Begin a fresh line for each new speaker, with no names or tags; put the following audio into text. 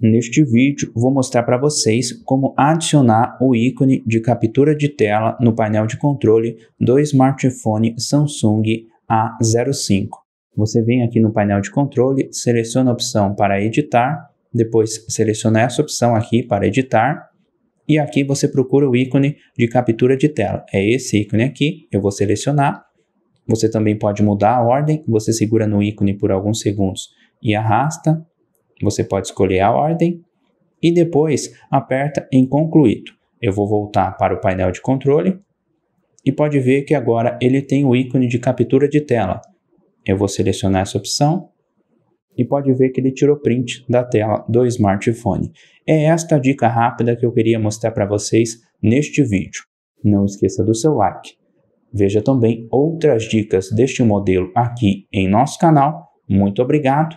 Neste vídeo, vou mostrar para vocês como adicionar o ícone de captura de tela no painel de controle do smartphone Samsung A05. Você vem aqui no painel de controle, seleciona a opção para editar, depois seleciona essa opção aqui para editar, e aqui você procura o ícone de captura de tela. É esse ícone aqui, eu vou selecionar. Você também pode mudar a ordem, você segura no ícone por alguns segundos e arrasta, você pode escolher a ordem e depois aperta em concluído. Eu vou voltar para o painel de controle e pode ver que agora ele tem o ícone de captura de tela. Eu vou selecionar essa opção e pode ver que ele tirou print da tela do smartphone. É esta dica rápida que eu queria mostrar para vocês neste vídeo. Não esqueça do seu like. Veja também outras dicas deste modelo aqui em nosso canal. Muito obrigado